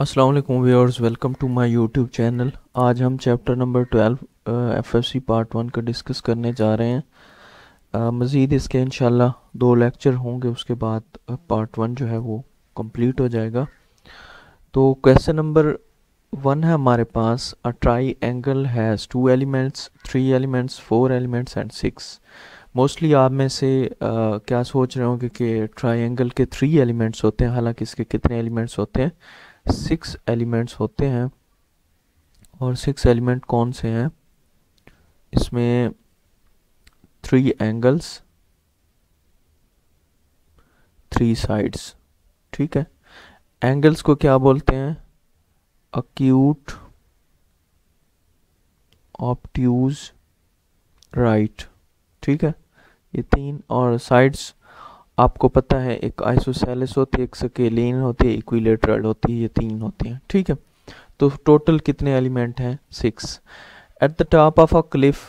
अस्सलाम वालेकुम viewers welcome to my YouTube channel आज हम chapter number twelve FFC part one का डिस्कस करने जा रहे हैं uh, मज़ीद इसके इन दो लेक्चर होंगे उसके बाद पार्ट वन जो है वो कंप्लीट हो जाएगा तो क्वेश्चन नंबर वन है हमारे पास a triangle has two elements three elements four elements and six mostly आप में से आ, क्या सोच रहे होंगे कि ट्राई एंगल के थ्री एलिमेंट्स होते हैं हालांकि इसके कितने एलिमेंट्स होते हैं सिक्स एलिमेंट्स होते हैं और सिक्स एलिमेंट कौन से हैं इसमें थ्री एंगल्स थ्री साइड्स ठीक है एंगल्स को क्या बोलते हैं अक्यूट ऑप्टूज राइट ठीक है ये तीन और साइड्स आपको पता है एक आइसोसेलिस होती है एक सकेलिन होती है इक्विलेटरल होती है ये तीन होते हैं ठीक है तो टोटल कितने एलिमेंट हैं six at the top of a cliff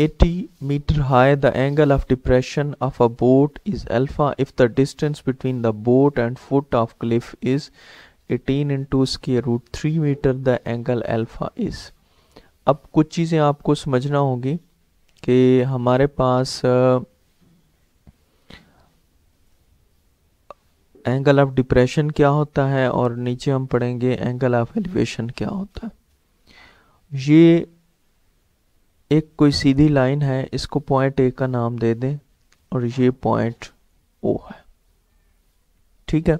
80 metre high the angle of depression of a boat is alpha if the distance between the boat and foot of cliff is 18 to इसके root three metre the angle alpha is अब कुछ चीज़ें आपको समझना होगी कि हमारे पास आ, एंगल ऑफ डिप्रेशन क्या होता है और नीचे हम पढ़ेंगे एंगल ऑफ एलिवेशन क्या होता है ये एक कोई सीधी लाइन है इसको पॉइंट ए का नाम दे दें और ये पॉइंट ओ है ठीक है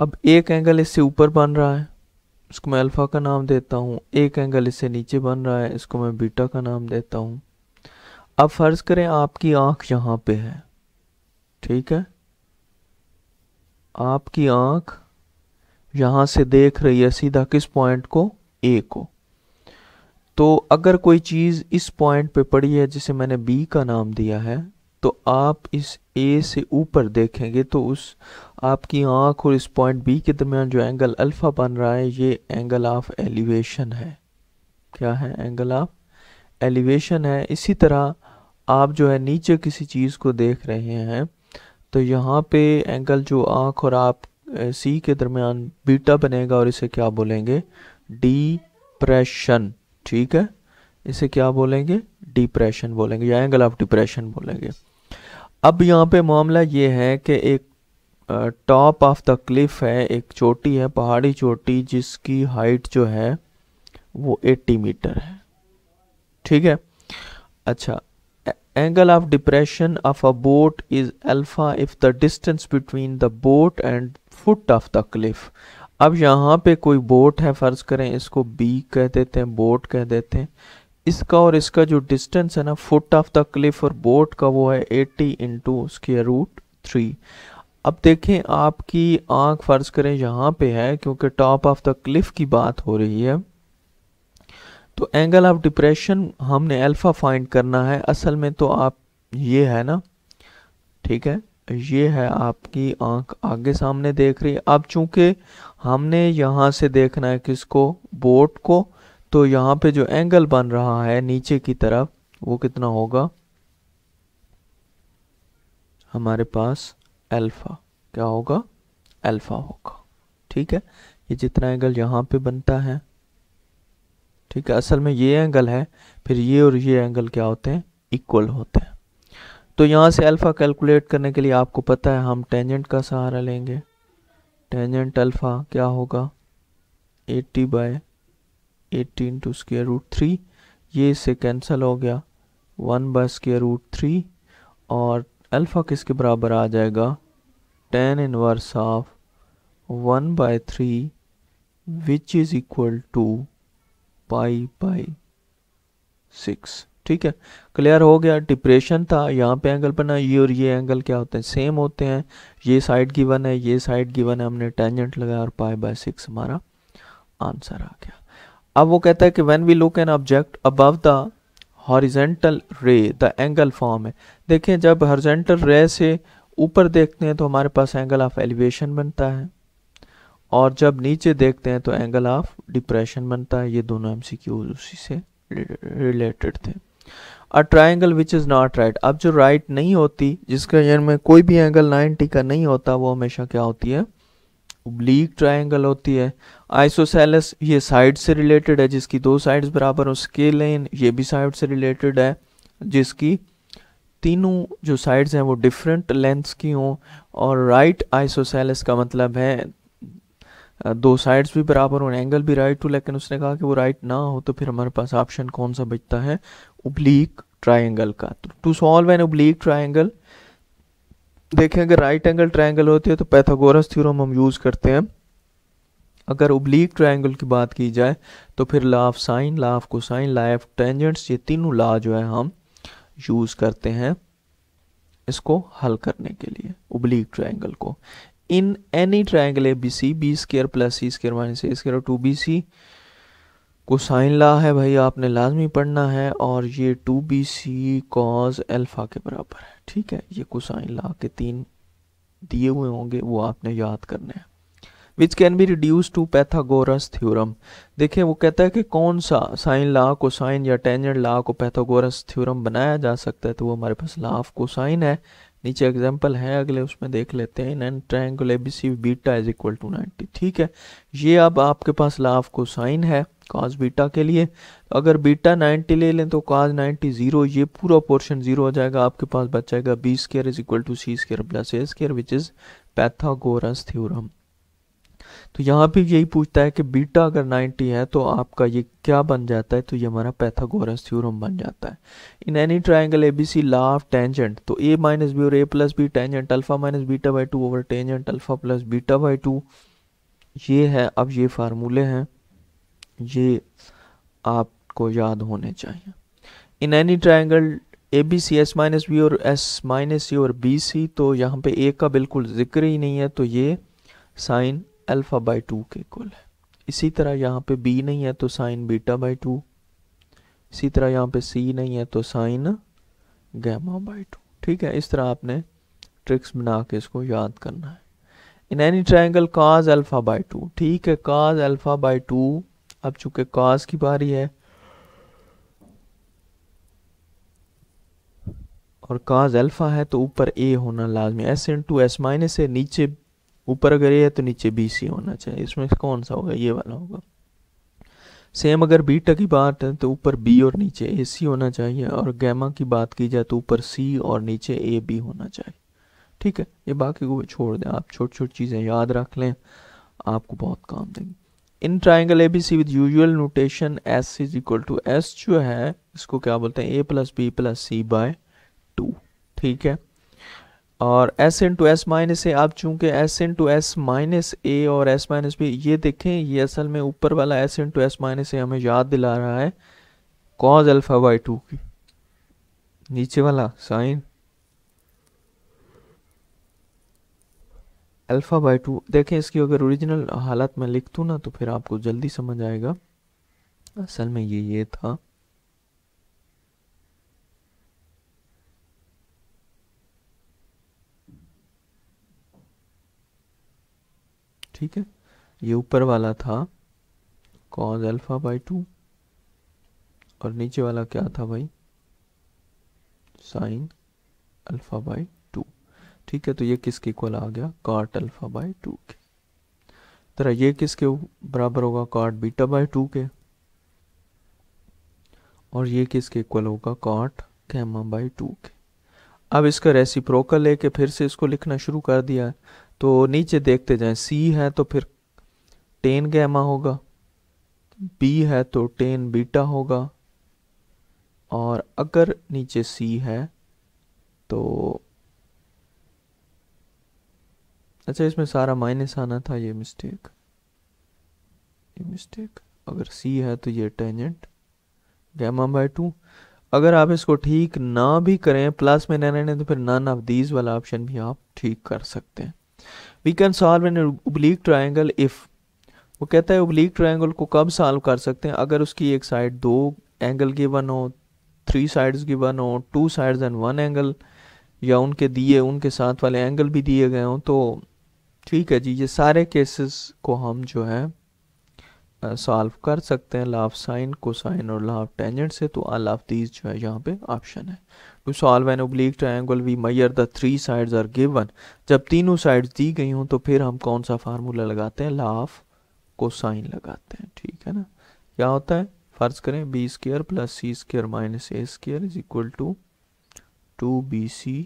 अब एक एंगल इससे ऊपर बन रहा है इसको मैं अल्फ़ा का नाम देता हूँ एक एंगल इससे नीचे बन रहा है इसको मैं बीटा का नाम देता हूँ अब फ़र्ज़ करें आपकी आंख यहाँ पे है ठीक है आपकी आंख यहां से देख रही है सीधा किस पॉइंट को ए को तो अगर कोई चीज़ इस पॉइंट पे पड़ी है जिसे मैंने बी का नाम दिया है तो आप इस ए से ऊपर देखेंगे तो उस आपकी आंख और इस पॉइंट बी के दरमियान जो एंगल अल्फ़ा बन रहा है ये एंगल ऑफ एलिवेशन है क्या है एंगल ऑफ एलिवेशन है इसी तरह आप जो है नीचे किसी चीज़ को देख रहे हैं तो यहाँ पे एंगल जो आँख और आप सी के दरमियान बीटा बनेगा और इसे क्या बोलेंगे डिप्रेशन ठीक है इसे क्या बोलेंगे डिप्रेशन बोलेंगे या एंगल ऑफ डिप्रेशन बोलेंगे अब यहाँ पे मामला ये है कि एक टॉप ऑफ द क्लिफ है एक चोटी है पहाड़ी चोटी जिसकी हाइट जो है वो 80 मीटर है ठीक है अच्छा angle of depression of a boat is alpha if the distance between the boat and foot of the cliff अब यहाँ पे कोई बोट है फ़र्ज़ करें इसको बी कह देते हैं बोट कह देते हैं इसका और इसका जो डिस्टेंस है ना फुट ऑफ द क्लिफ और बोट का वो है 80 इंटू उसकी रूट थ्री अब देखें आपकी आंख फ़र्ज़ करें यहाँ पे है क्योंकि टॉप ऑफ द क्लिफ की बात हो रही है तो एंगल ऑफ डिप्रेशन हमने अल्फ़ा फाइंड करना है असल में तो आप ये है ना ठीक है ये है आपकी आंख आगे सामने देख रही है अब चूंकि हमने यहाँ से देखना है किसको बोट को तो यहाँ पे जो एंगल बन रहा है नीचे की तरफ वो कितना होगा हमारे पास अल्फ़ा क्या होगा अल्फ़ा होगा ठीक है ये जितना एंगल यहाँ पे बनता है ठीक है असल में ये एंगल है फिर ये और ये एंगल क्या होते हैं इक्वल होते हैं तो यहाँ से अल्फ़ा कैलकुलेट करने के लिए आपको पता है हम टेंजेंट का सहारा लेंगे टेंजेंट अल्फ़ा क्या होगा 80 by 18 into square root three ये इससे कैंसल हो गया one by square root three और अल्फ़ा किसके बराबर आ जाएगा tan inverse of one by three which is equal to pi by six ठीक है क्लियर हो गया डिप्रेशन था यहाँ पे एंगल बना ये और ये एंगल क्या होते हैं सेम होते हैं ये साइड गिवन है ये साइड गिवन है हमने टेंजेंट लगाया और पाई बाय सिक्स हमारा आंसर आ गया अब वो कहता है कि when we look an object above the horizontal ray the angle form है देखें जब हॉरिजेंटल रे से ऊपर देखते हैं तो हमारे पास एंगल ऑफ एलिवेशन बनता है और जब नीचे देखते हैं तो एंगल ऑफ डिप्रेशन बनता है ये दोनों एम उसी से रिलेटेड थे a triangle which is not right अब जो राइट right नहीं होती जिसके यार में कोई भी एंगल 90 का नहीं होता वो हमेशा क्या होती है उब्लीक ट्राइंगल होती है आइसोसेलस ये साइड से रिलेटेड है जिसकी दो साइड्स बराबर हो लेन ये भी साइड से रिलेटेड है जिसकी तीनों जो साइड्स हैं वो डिफरेंट लेंथ्स की हों और राइट right आइसोसेलस का मतलब है दो साइड्स भी बराबर हो एंगल भी राइट हो लेकिन उसने कहा कि वो राइट ना हो तो फिर हमारे पास ऑप्शन कौन सा बचता है उब्लीक ट्राइंगल का तो to solve an oblique triangle देखें अगर राइट एंगल ट्राइंगल होती है तो पैथागोरस थ्योरम हम यूज़ करते हैं अगर उब्लीक ट्राइंगल की बात की जाए तो फिर लाफ साइन लाफ को साइन लाइफ टेंजेंट्स ये तीनों ला जो है हम यूज़ करते हैं इसको हल करने के लिए उब्लीक ट्राइंगल को in any triangle ABC, b square plus c square minus a square two B C cosine ला है भाई आपने लाजमी पढ़ना है और ये two B C cos alpha के बराबर है ठीक है ये को साइन ला के तीन दिए हुए होंगे वो आपने याद करने हैं which can be reduce to Pythagoras theorem देखिए वो कहता है कि कौन सा साइन ला को साइन या टेंजेंट ला को पैथागोरस थ्योरम बनाया जा सकता है तो वो हमारे पास ला ऑफ साइन है नीचे एग्जाम्पल है अगले उसमें देख लेते हैं an triangle A B C beta is equal to ninety ठीक है ये अब आपके पास लाफ को साइन है काज बीटा के लिए अगर बीटा 90 ले लें तो काज 90 जीरो ये पूरा पोर्शन जीरो हो जाएगा आपके पास बच जाएगा B square is equal to C square plus A square which is Pythagoras theorem तो यहाँ भी यही पूछता है कि बीटा अगर 90 है तो आपका ये क्या बन जाता है तो ये हमारा पैथागोरस थ्योरम बन जाता है in any triangle A B C law of tangent तो ए माइनस बी और A plus B tangent alpha minus beta by two over tangent alpha plus beta by two ये है अब ये फार्मूले हैं ये आपको याद होने चाहिए in any triangle A B C S minus B और एस माइनस सी और बी सी तो यहाँ पे ए का बिल्कुल जिक्र ही नहीं है तो ये साइन अल्फ़ा बाय टू के इक्वल है इसी तरह यहाँ पे बी नहीं है तो साइन बीटा बाय टू इसी तरह यहाँ पे सी नहीं है तो साइन गैमा बाय टू ठीक है इस तरह आपने ट्रिक्स बना के इसको याद करना है in any triangle cos alpha by two ठीक है काज अल्फ़ा बाय टू अब चूंकि काज की बारी है और काज अल्फ़ा है तो ऊपर ए होना लाजमी S into S minus है नीचे ऊपर अगर ये है तो नीचे बी सी होना चाहिए इसमें कौन सा होगा ये वाला होगा सेम अगर बीटा की बात है तो ऊपर बी और नीचे ए सी होना चाहिए और गैमा की बात की जाए तो ऊपर सी और नीचे ए बी होना चाहिए ठीक है ये बाकी को छोड़ दें आप छोटी छोटी चीज़ें याद रख लें आपको बहुत काम देंगे in triangle A B C with usual notation S is equal to S जो है इसको क्या बोलते हैं A plus B plus C by two ठीक है और s into S minus A आप चूँकि s into S minus A और s माइनस बी ये देखें ये असल में ऊपर वाला s into S minus A हमें याद दिला रहा है कॉज अल्फ़ा बाई टू की नीचे वाला साइन अल्फ़ा बाई टू देखें इसकी अगर ओरिजिनल हालत में लिख दूँ ना तो फिर आपको जल्दी समझ आएगा असल में ये ये था ठीक है ये ऊपर वाला था कॉज अल्फा बाई टू और नीचे वाला क्या था भाई साइन अल्फा बाई टू ठीक है तो ये किसके इक्वल आ गया कार्ट अल्फा बाई टू के तरह ये किसके बराबर होगा कार्ट बीटा बाई टू के और ये किसके इक्वल होगा कार्ट कैमा बाई टू के अब इसका रेसिप्रोकल लेके फिर से इसको लिखना शुरू कर दिया है तो नीचे देखते जाएं सी है तो फिर टेन गैमा होगा बी है तो टेन बीटा होगा और अगर नीचे सी है तो अच्छा इसमें सारा माइनस आना था ये मिस्टेक ये मिस्टेक अगर सी है तो ये टेंजेंट गैमा बाय टू अगर आप इसको ठीक ना भी करें प्लस में ना रहने तो फिर नन ऑफ दीज वाला ऑप्शन भी आप ठीक कर सकते हैं we can solve an oblique triangle if वो कहता है ओब्लिक ट्राइंगल को कब सॉल्व कर सकते हैं अगर उसकी एक साइड दो एंगल वन हो थ्री साइड्स वन हो two sides and one angle या उनके दिए उनके साथ वाले एंगल भी दिए गए हों तो ठीक है जी ये सारे केसेस को हम जो है सॉल्व कर सकते हैं लाफ साइन कोसाइन और लाफ टेंजेंट से तो ऑल ऑफ दीज जो है यहाँ पे ऑप्शन है to solve an oblique triangle we मैयर the three sides are given जब तीनों साइड्स दी गई हों तो फिर हम कौन सा फार्मूला लगाते हैं लाफ कोसाइन लगाते हैं ठीक है ना क्या होता है फर्ज करें B square plus C square minus A square is equal to two B C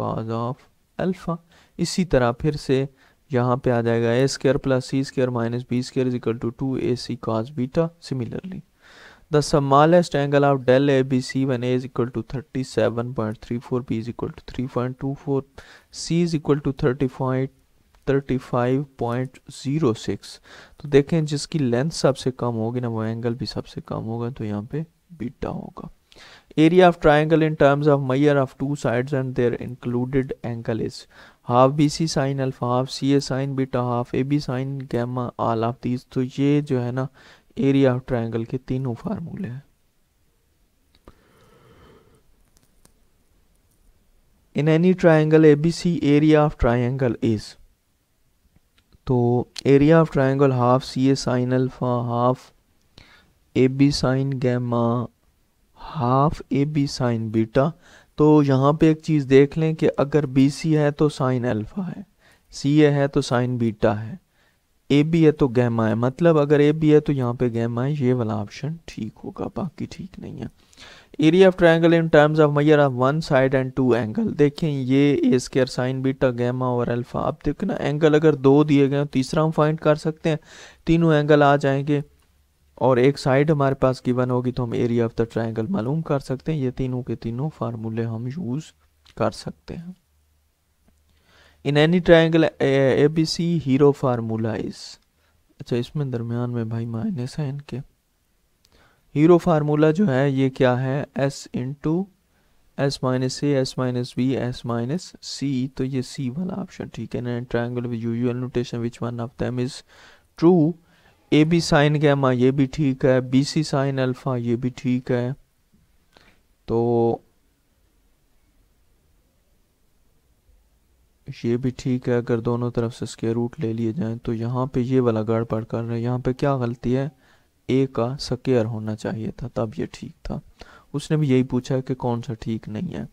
cos of alpha इसी तरह फिर से यहाँ पे आ जाएगा A square plus C square minus B square is equal to two A C cos beta similarly the smallest angle of del A B C one A is equal to thirty seven point three four B is equal to three point two four C is equal to thirty point thirty five point zero six तो देखें जिसकी length सबसे कम होगी ना वो angle भी सबसे कम होगा तो यहाँ पे बीटा होगा area of triangle in terms of मैयर of two sides and their included angle is half B C sine alpha half C A sine beta half A B sine gamma all of these तो ये जो है ना area of triangle के तीनों फार्मूले हैं in any triangle A B C area of triangle is तो area of triangle half C A sine alpha half A B sine gamma half A B sine beta तो यहाँ पे एक चीज़ देख लें कि अगर बी सी है तो साइन अल्फ़ा है सी ए है तो साइन बीटा है ए बी है तो गैमा है मतलब अगर ए बी है तो यहाँ पे गैमा है ये वाला ऑप्शन ठीक होगा बाकी ठीक नहीं है area of triangle in terms of मैयर of one side and two angle देखें ये A square sine beta gamma और अल्फ़ा आप देखना एंगल अगर दो दिए गए तीसरा हम फाइंड कर सकते हैं तीनों एंगल आ जाएंगे और एक साइड हमारे पास गिवन होगी तो हम एरिया ऑफ द ट्रायंगल मालूम कर सकते हैं ये तीनों के तीनों फार्मूले हम यूज़ कर सकते हैं in any triangle A B C hero formula is अच्छा इसमें दरमियान में भाई माइनस है इनके हीरो फार्मूला जो है ये क्या है S into S minus A S minus B S minus C तो ये सी वाला ऑप्शन ठीक है ना triangle with usual notation which one of them is true A B sine gamma ये भी ठीक है बी सी साइन अल्फ़ा ये भी ठीक है तो ये भी ठीक है अगर दोनों तरफ से स्केयर रूट ले लिए जाएं तो यहाँ पे ये वाला गड़बड़ कर रहे हैं यहाँ पे क्या गलती है ए का स्केयर होना चाहिए था तब ये ठीक था उसने भी यही पूछा कि कौन सा ठीक नहीं है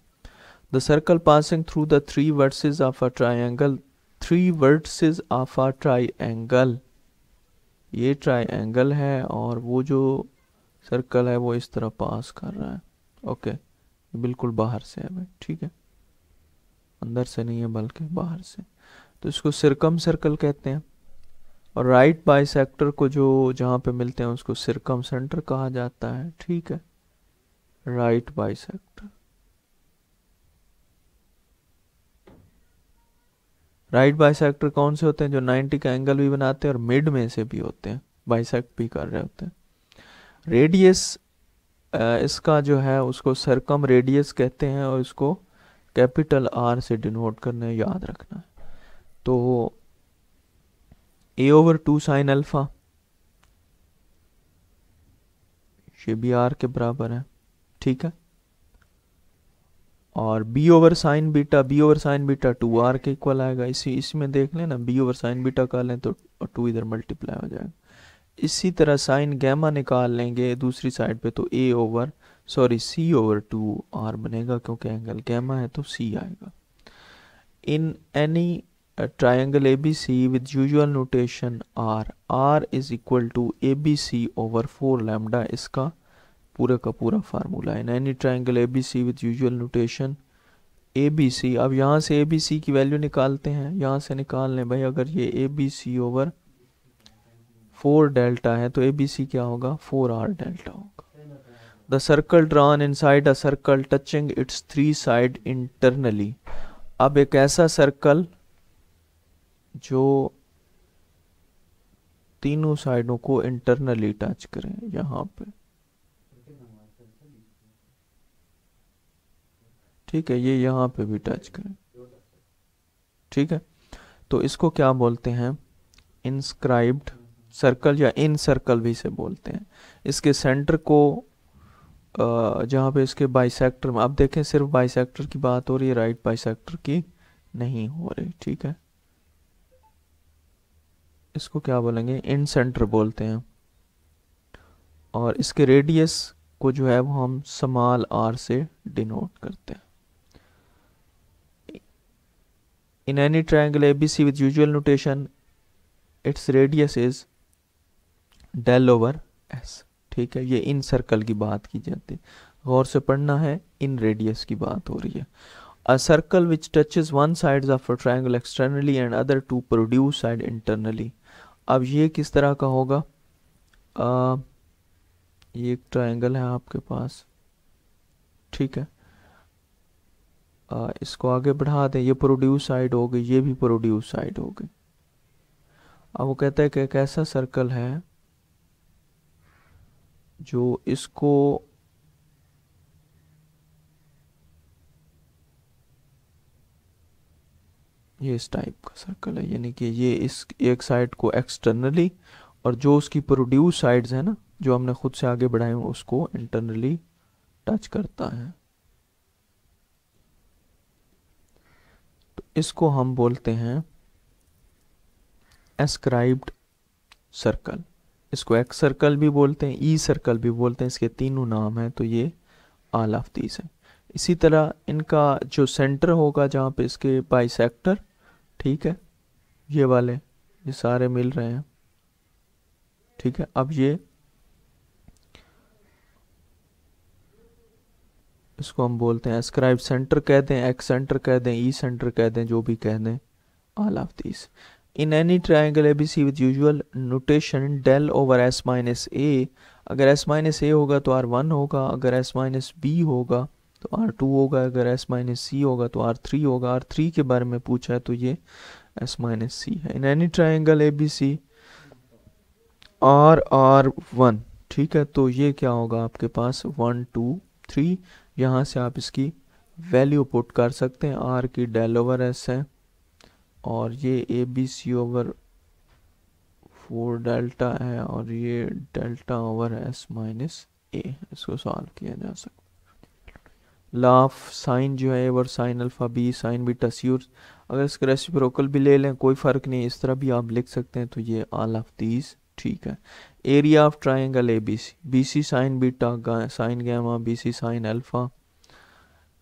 the circle passing through the three vertices of a triangle three vertices of a triangle ये ट्राइंगल है और वो जो सर्कल है वो इस तरह पास कर रहा है ओके बिल्कुल बाहर से है भाई ठीक है अंदर से नहीं है बल्कि बाहर से तो इसको सिरकम सर्कल कहते हैं और राइट बाई सेक्टर को जो जहाँ पे मिलते हैं उसको सिरकम सेंटर कहा जाता है ठीक है right bisector right bisector कौन से होते हैं जो 90 का एंगल भी बनाते हैं और मिड में से भी होते हैं बाइसेक्ट भी कर रहे होते हैं रेडियस इसका जो है उसको सरकम रेडियस कहते हैं और इसको कैपिटल आर से डिनोट करना है याद रखना है तो A over two sine alpha ये भी आर के बराबर है ठीक है और b over sine beta b over sine beta two R के इक्वल आएगा इसी इसमें देख लें ना b ओवर साइन बीटा का लें तो टू इधर मल्टीप्लाई हो जाएगा इसी तरह साइन गैमा निकाल लेंगे दूसरी साइड पे तो a over sorry c over two R बनेगा क्योंकि एंगल गैमा है तो c आएगा in any triangle A B C with usual notation R R is equal to A B C over four lambda इसका पूरा का पूरा फार्मूला है any triangle A B C with usual notation A B C अब यहाँ से ए B सी की value निकालते हैं यहाँ से निकाल लें भाई अगर ये A B C over four delta है तो ए बी सी क्या होगा फोर आर डेल्टा होगा the circle drawn inside a circle touching its three side internally अब एक ऐसा सर्कल जो तीनों साइडों को इंटरनली टच करें यहाँ पे ठीक है ये यहाँ पे भी टच करें ठीक है तो इसको क्या बोलते हैं इंस्क्राइब्ड सर्कल या इन सर्कल भी से बोलते हैं इसके सेंटर को जहाँ पे इसके बाइसेक्टर में अब देखें सिर्फ बाइसेक्टर की बात हो रही है राइट बाइसेक्टर की नहीं हो रही ठीक है इसको क्या बोलेंगे इन सेंटर बोलते हैं और इसके रेडियस को जो है वो हम समाल आर से डिनोट करते हैं In any triangle ABC with usual notation, its radius is del over s ठीक है ये इन सर्कल की बात की जाती है गौर से पढ़ना है इन रेडियस की बात हो रही है a circle which touches one side of a triangle externally and other two produce side internally अब ये किस तरह का होगा आ, ये एक ट्राइंगल है आपके पास ठीक है इसको आगे बढ़ा दें ये प्रोड्यूस साइड हो गई ये भी प्रोड्यूस साइड हो गई अब वो कहता है कि एक ऐसा सर्कल है जो इसको ये इस टाइप का सर्कल है यानी कि ये इस एक साइड को एक्सटर्नली और जो उसकी प्रोड्यूस साइड्स है ना जो हमने खुद से आगे बढ़ाए उसको इंटरनली टच करता है इसको हम बोलते हैं एस्क्राइब्ड सर्कल इसको एक्स सर्कल भी बोलते हैं ई e सर्कल भी बोलते हैं इसके तीनों नाम हैं तो ये आल ऑफ दीज है इसी तरह इनका जो सेंटर होगा जहाँ पे इसके बाइसेक्टर ठीक है ये वाले ये सारे मिल रहे हैं ठीक है अब ये इसको हम बोलते हैं स्क्राइब सेंटर कह दें एक्स सेंटर कह दें ई e सेंटर कह दें जो भी कह दें all of this in any triangle A B C with usual notation del over S minus A अगर एस माइनस ए होगा तो आर वन होगा अगर एस माइनस बी होगा तो आर टू होगा अगर एस माइनस सी होगा तो आर थ्री होगा आर थ्री के बारे में पूछा है तो ये एस माइनस सी है in any triangle A B C R R one ठीक है तो ये क्या होगा आपके पास वन टू थ्री यहाँ से आप इसकी वैल्यू पुट कर सकते हैं आर की डेल ओवर एस है और ये A B C over four delta है और ये delta over S minus A इसको सॉल्व किया जा सकता लाफ साइन जो है और sine alpha B sine B टस्यूर अगर इसका रेसिप्रोकल भी ले लें कोई फ़र्क नहीं इस तरह भी आप लिख सकते हैं तो ये आल ऑफ दीज ठीक है area of triangle A B C B C sine beta sine gamma B C sine alpha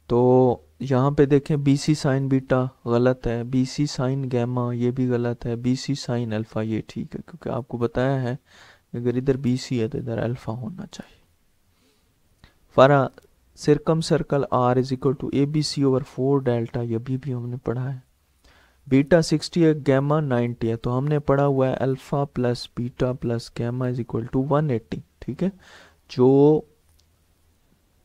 तो यहाँ पे देखें बी सी साइन बीटा गलत है बी सी साइन गैमा ये भी गलत है बी सी साइन अल्फ़ा ये ठीक है क्योंकि आपको बताया है अगर इधर बी सी है तो इधर अल्फ़ा होना चाहिए फरा circumcircle R is equal to A B C over four delta ये भी, भी हमने पढ़ा है बीटा सिक्सटी है गैमा नाइन्टी है तो हमने पढ़ा हुआ है alpha plus beta plus gamma is equal to one eighty ठीक है जो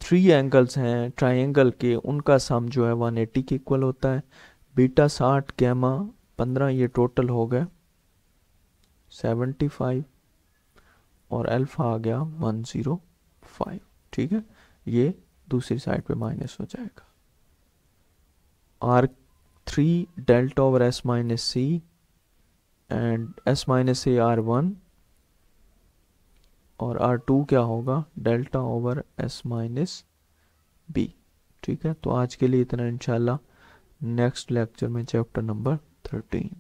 थ्री एंगल्स हैं ट्राइंगल के उनका सम जो है वन एट्टी के इक्वल होता है बीटा साठ गैमा पंद्रह ये टोटल हो गया सेवेंटी फाइव और अल्फ़ा आ गया वन ज़ीरो फाइव ठीक है ये दूसरी साइड पे माइनस हो जाएगा arc 3 delta over s minus c and s minus A R one और आर टू क्या होगा delta over s minus B ठीक है तो आज के लिए इतना इंशाल्लाह नेक्स्ट लेक्चर में चैप्टर नंबर थर्टीन